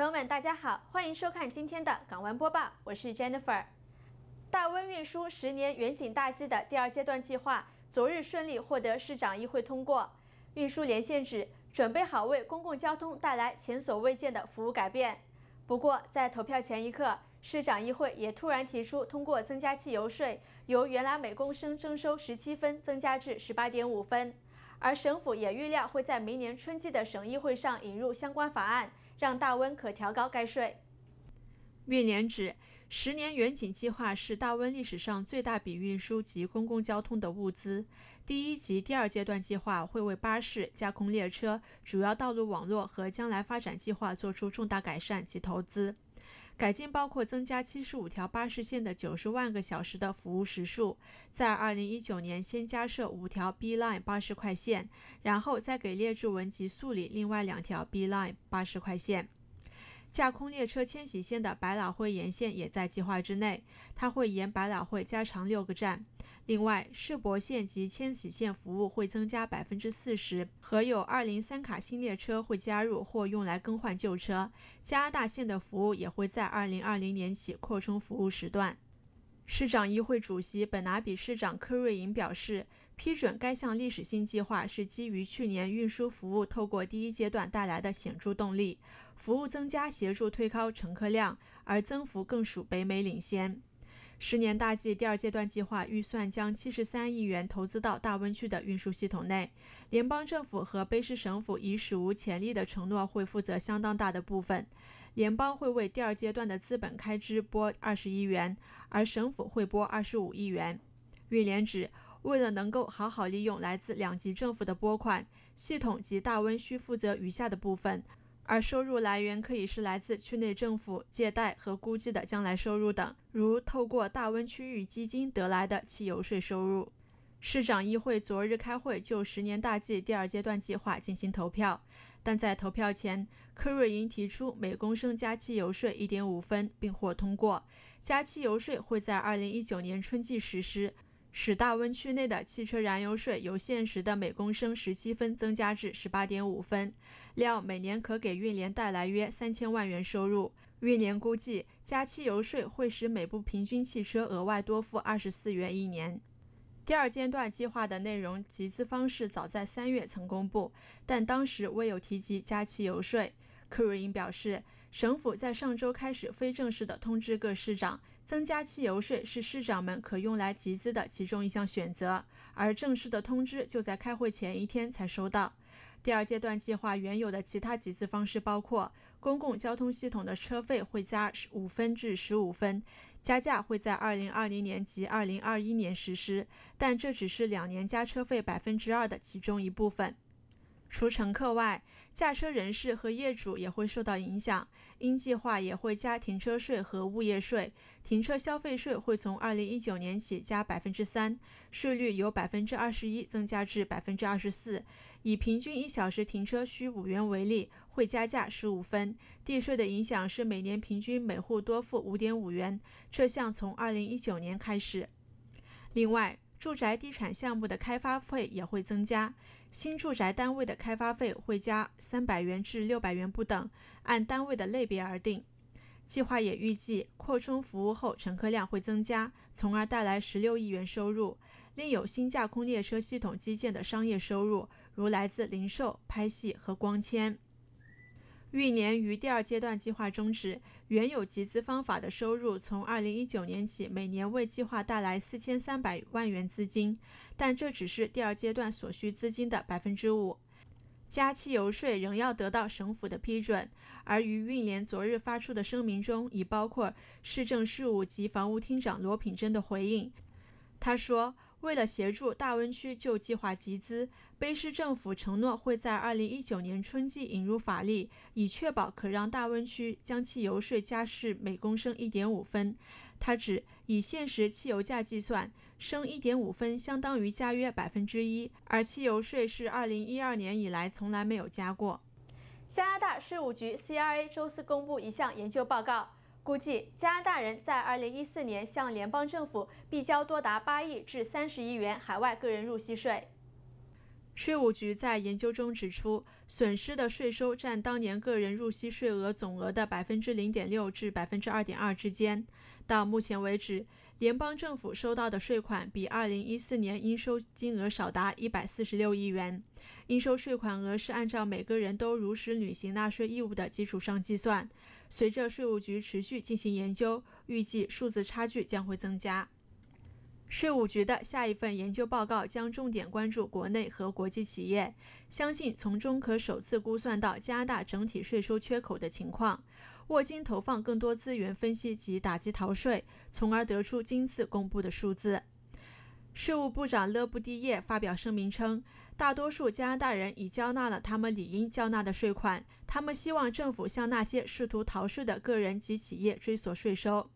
朋友们，大家好，欢迎收看今天的《港湾播报》，我是 Jennifer。大温运输十年远景大计的第二阶段计划，昨日顺利获得市长议会通过，运输连线指准备好为公共交通带来前所未见的服务改变。不过，在投票前一刻，市长议会也突然提出通过增加汽油税，由原来每公升征收十七分增加至十八点五分，而省府也预料会在明年春季的省议会上引入相关法案。让大温可调高该税。t 运指十年远景计划是大温历史上最大笔运输及公共交通的物资。第一及第二阶段计划会为巴士、架空列车、主要道路网络和将来发展计划做出重大改善及投资。改进包括增加七十五条巴士线的九十万个小时的服务时数，在二零一九年先加设五条 B Line 巴士快线，然后再给列治文及素里另外两条 B Line 巴士快线。架空列车千禧线的百老汇沿线也在计划之内，它会沿百老汇加长六个站。另外，世博线及千禧线服务会增加百分之四十，和有二零三卡新列车会加入或用来更换旧车。加拿大线的服务也会在二零二零年起扩充服务时段。市长议会主席本拿比市长科瑞银表示，批准该项历史性计划是基于去年运输服务透过第一阶段带来的显著动力，服务增加协助推高乘客量，而增幅更属北美领先。十年大计第二阶段计划预算将七十三亿元投资到大温区的运输系统内。联邦政府和卑诗省府以史无前例的承诺会负责相当大的部分。联邦会为第二阶段的资本开支拨二十亿元，而省府会拨二十五亿元。运联指，为了能够好好利用来自两级政府的拨款，系统及大温需负责余下的部分。而收入来源可以是来自区内政府借贷和估计的将来收入等，如透过大温区域基金得来的汽油税收入。市长议会昨日开会就十年大计第二阶段计划进行投票，但在投票前，柯瑞英提出每公升加汽油税一点五分，并获通过。加汽油税会在二零一九年春季实施。使大温区内的汽车燃油税由现时的每公升十七分增加至十八点五分，料每年可给运联带来约三千万元收入。运联估计，加汽油税会使每部平均汽车额外多付二十四元一年。第二阶段计划的内容集资方式早在三月曾公布，但当时未有提及加汽油税。克瑞因表示，省府在上周开始非正式的通知各市长。增加汽油税是市长们可用来集资的其中一项选择，而正式的通知就在开会前一天才收到。第二阶段计划原有的其他集资方式包括公共交通系统的车费会加五分至十五分，加价会在二零二零年及二零二一年实施，但这只是两年加车费百分之二的其中一部分。除乘客外，驾车人士和业主也会受到影响，因计划也会加停车税和物业税。停车消费税会从二零一九年起加百分之三，税率由百分之二十一增加至百分之二十四。以平均一小时停车需五元为例，会加价十五分。地税的影响是每年平均每户多付五点五元，这项从二零一九年开始。另外，住宅地产项目的开发费也会增加。新住宅单位的开发费会加三百元至六百元不等，按单位的类别而定。计划也预计扩充服务后，乘客量会增加，从而带来十六亿元收入。另有新架空列车系统基建的商业收入，如来自零售、拍戏和光纤。预年于第二阶段计划终止。原有集资方法的收入，从二零一九年起每年为计划带来四千三百万元资金，但这只是第二阶段所需资金的百分之五。加期游税仍要得到省府的批准，而于运联昨日发出的声明中，已包括市政事务及房屋厅长罗品珍的回应。他说。为了协助大湾区就计划集资，卑诗政府承诺会在二零一九年春季引入法律，以确保可让大湾区将汽油税加至每公升一点五分。他指，以现实汽油价计算，升一点五分相当于加约百分之一，而汽油税是二零一二年以来从来没有加过。加拿大税务局 （CRA） 周四公布一项研究报告。估计加拿大人在2014年向联邦政府必交多达8亿至30亿元海外个人入息税。税务局在研究中指出，损失的税收占当年个人入息税额总额的百分之零点六至百分之二点二之间。到目前为止。联邦政府收到的税款比2014年应收金额少达146亿元。应收税款额是按照每个人都如实履行纳税义务的基础上计算。随着税务局持续进行研究，预计数字差距将会增加。税务局的下一份研究报告将重点关注国内和国际企业，相信从中可首次估算到加拿大整体税收缺口的情况。沃金投放更多资源分析及打击逃税，从而得出今次公布的数字。税务部长勒布蒂耶发表声明称，大多数加拿大人已交纳了他们理应交纳的税款。他们希望政府向那些试图逃税的个人及企业追索税收。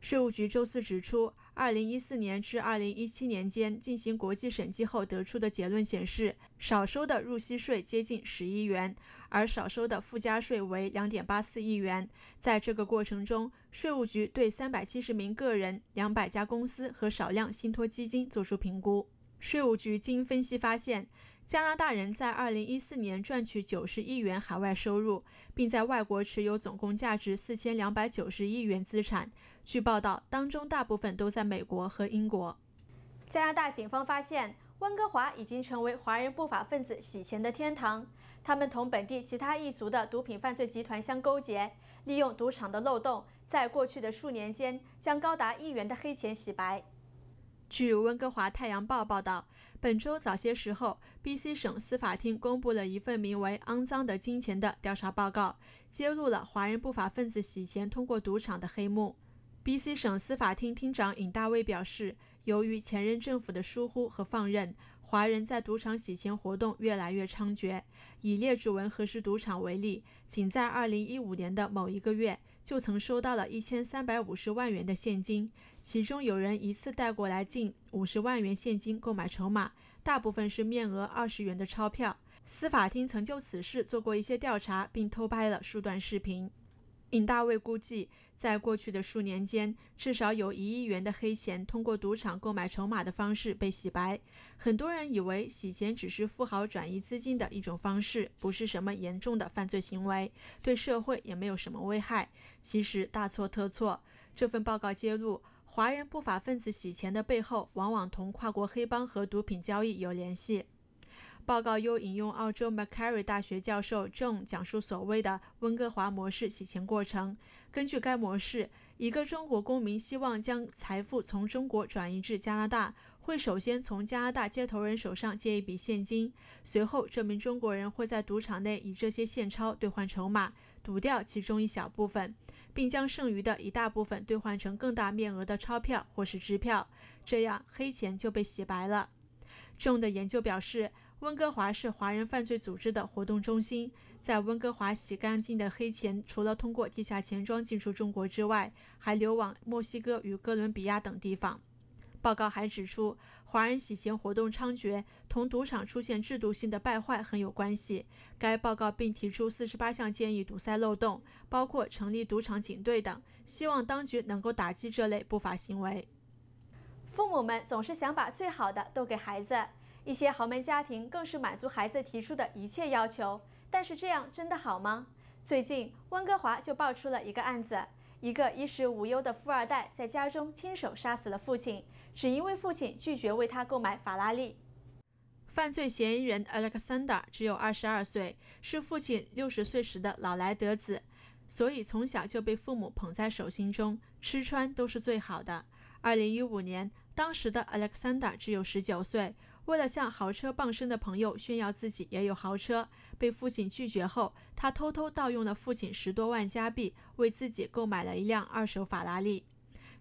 税务局周四指出。二零一四年至二零一七年间进行国际审计后得出的结论显示，少收的入息税接近十亿元，而少收的附加税为两点八四亿元。在这个过程中，税务局对三百七十名个人、两百家公司和少量信托基金作出评估。税务局经分析发现。加拿大人在2014年赚取90亿元海外收入，并在外国持有总共价值4290亿元资产。据报道，当中大部分都在美国和英国。加拿大警方发现，温哥华已经成为华人不法分子洗钱的天堂。他们同本地其他一族的毒品犯罪集团相勾结，利用赌场的漏洞，在过去的数年间将高达亿元的黑钱洗白。据温哥华太阳报报道，本周早些时候，BC 省司法厅公布了一份名为《肮脏的金钱》的调查报告，揭露了华人不法分子洗钱通过赌场的黑幕。BC 省司法厅厅长尹大卫表示，由于前任政府的疏忽和放任，华人在赌场洗钱活动越来越猖獗。以列治文核实赌场为例，仅在2015年的某一个月。就曾收到了一千三百五十万元的现金，其中有人一次带过来近五十万元现金购买筹码，大部分是面额二十元的钞票。司法厅曾就此事做过一些调查，并偷拍了数段视频。尹大卫估计，在过去的数年间，至少有一亿元的黑钱通过赌场购买筹码的方式被洗白。很多人以为洗钱只是富豪转移资金的一种方式，不是什么严重的犯罪行为，对社会也没有什么危害。其实大错特错。这份报告揭露，华人不法分子洗钱的背后，往往同跨国黑帮和毒品交易有联系。报告又引用澳洲 Macquarie 大学教授 John 讲述所谓的温哥华模式洗钱过程。根据该模式，一个中国公民希望将财富从中国转移至加拿大，会首先从加拿大接头人手上借一笔现金，随后这名中国人会在赌场内以这些现钞兑换筹码，赌掉其中一小部分，并将剩余的一大部分兑换成更大面额的钞票或是支票，这样黑钱就被洗白了。John 的研究表示。温哥华是华人犯罪组织的活动中心，在温哥华洗干净的黑钱，除了通过地下钱庄进出中国之外，还流往墨西哥与哥伦比亚等地方。报告还指出，华人洗钱活动猖獗，同赌场出现制度性的败坏很有关系。该报告并提出四十八项建议堵塞漏洞，包括成立赌场警队等，希望当局能够打击这类不法行为。父母们总是想把最好的都给孩子。一些豪门家庭更是满足孩子提出的一切要求，但是这样真的好吗？最近温哥华就爆出了一个案子：，一个衣食无忧的富二代在家中亲手杀死了父亲，只因为父亲拒绝为他购买法拉利。犯罪嫌疑人 Alexander 只有二十二岁，是父亲六十岁时的老来得子，所以从小就被父母捧在手心中，吃穿都是最好的。二零一五年，当时的 Alexander 只有十九岁。为了向豪车傍身的朋友炫耀自己也有豪车，被父亲拒绝后，他偷偷盗用了父亲十多万加币，为自己购买了一辆二手法拉利。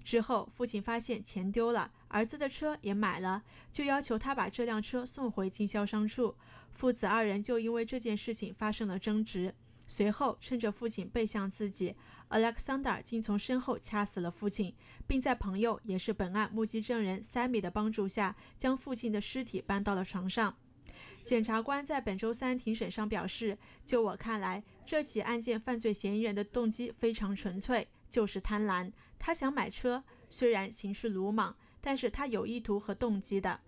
之后，父亲发现钱丢了，儿子的车也买了，就要求他把这辆车送回经销商处。父子二人就因为这件事情发生了争执。随后，趁着父亲背向自己，Alexander 竟从身后掐死了父亲，并在朋友也是本案目击证人 Sammy 的帮助下，将父亲的尸体搬到了床上。检察官在本周三庭审上表示：“就我看来，这起案件犯罪嫌疑人的动机非常纯粹，就是贪婪。他想买车，虽然行事鲁莽，但是他有意图和动机的。”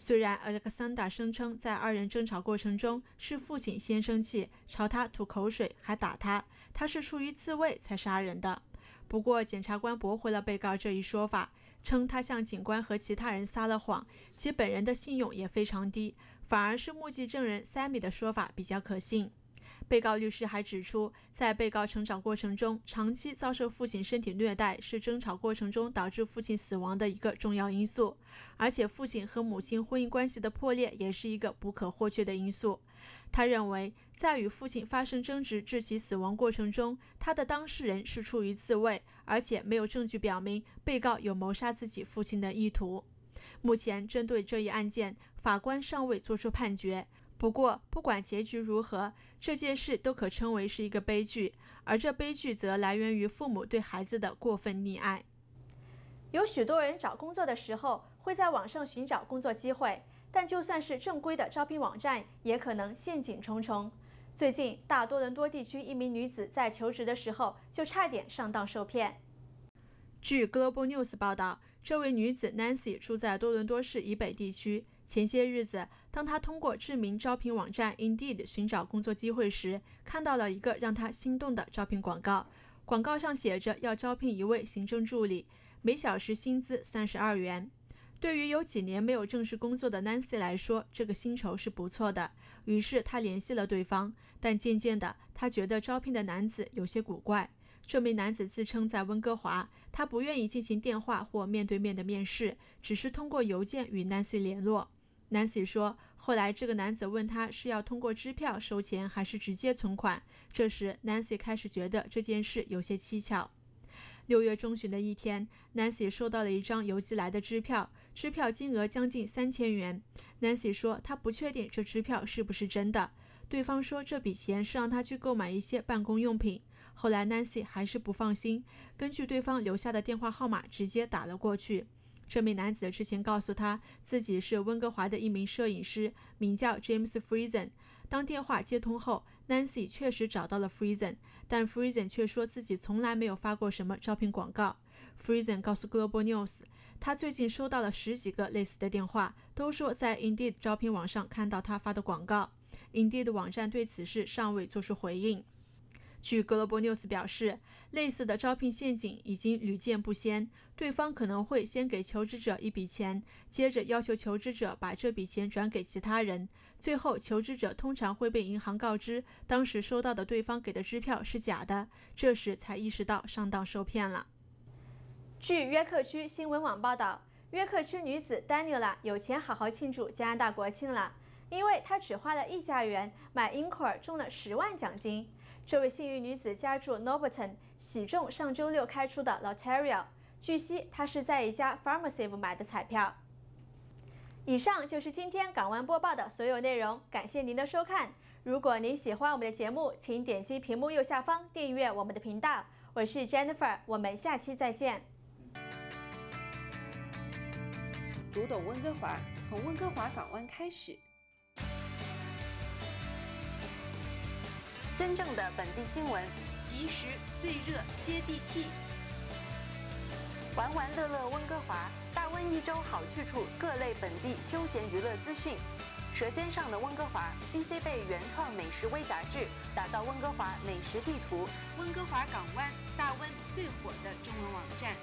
虽然 Alexander 声称，在二人争吵过程中是父亲先生气，朝他吐口水，还打他，他是出于自卫才杀人的。不过，检察官驳回了被告这一说法，称他向警官和其他人撒了谎，其本人的信用也非常低，反而是目击证人 Sammy 的说法比较可信。被告律师还指出，在被告成长过程中，长期遭受父亲身体虐待是争吵过程中导致父亲死亡的一个重要因素，而且父亲和母亲婚姻关系的破裂也是一个不可或缺的因素。他认为，在与父亲发生争执致其死亡过程中，他的当事人是出于自卫，而且没有证据表明被告有谋杀自己父亲的意图。目前，针对这一案件，法官尚未作出判决。不过，不管结局如何，这件事都可称为是一个悲剧，而这悲剧则来源于父母对孩子的过分溺爱。有许多人找工作的时候会在网上寻找工作机会，但就算是正规的招聘网站，也可能陷阱重重。最近，大多伦多地区一名女子在求职的时候就差点上当受骗。据 Global News 报道，这位女子 Nancy 住在多伦多市以北地区。前些日子，当他通过知名招聘网站 Indeed 寻找工作机会时，看到了一个让他心动的招聘广告。广告上写着要招聘一位行政助理，每小时薪资三十二元。对于有几年没有正式工作的 Nancy 来说，这个薪酬是不错的。于是他联系了对方，但渐渐的，他觉得招聘的男子有些古怪。这名男子自称在温哥华，他不愿意进行电话或面对面的面试，只是通过邮件与 Nancy 联络。Nancy 说：“后来，这个男子问她是要通过支票收钱，还是直接存款。这时，Nancy 开始觉得这件事有些蹊跷。”六月中旬的一天，Nancy 收到了一张邮寄来的支票，支票金额将近三千元。Nancy 说：“她不确定这支票是不是真的。”对方说：“这笔钱是让他去购买一些办公用品。”后来，Nancy 还是不放心，根据对方留下的电话号码直接打了过去。这名男子之前告诉他自己是温哥华的一名摄影师，名叫 James f r i s e n 当电话接通后，Nancy 确实找到了 f r i s e n 但 f r i s e n 却说自己从来没有发过什么招聘广告。f r i s e n 告诉 Global News，他最近收到了十几个类似的电话，都说在 Indeed 招聘网上看到他发的广告。Indeed 网站对此事尚未做出回应。据 Global News 表示，类似的招聘陷阱已经屡见不鲜。对方可能会先给求职者一笔钱，接着要求求职者把这笔钱转给其他人，最后求职者通常会被银行告知，当时收到的对方给的支票是假的，这时才意识到上当受骗了。据约克区新闻网报道，约克区女子 Daniela 有钱好好庆祝加拿大国庆了，因为她只花了一加元买 Inqur 中了十万奖金。这位幸运女子家住 n o b e r t o n 喜中上周六开出的 Loteria。据悉，她是在一家 Pharmacy 买的彩票。以上就是今天港湾播报的所有内容，感谢您的收看。如果您喜欢我们的节目，请点击屏幕右下方订阅我们的频道。我是 Jennifer，我们下期再见。读懂温哥华，从温哥华港湾开始。真正的本地新闻，及时、最热、接地气。玩玩乐乐温哥华，大温一周好去处，各类本地休闲娱乐资讯。舌尖上的温哥华，BC 贝原创美食微杂志，打造温哥华美食地图。温哥华港湾，大温最火的中文网站。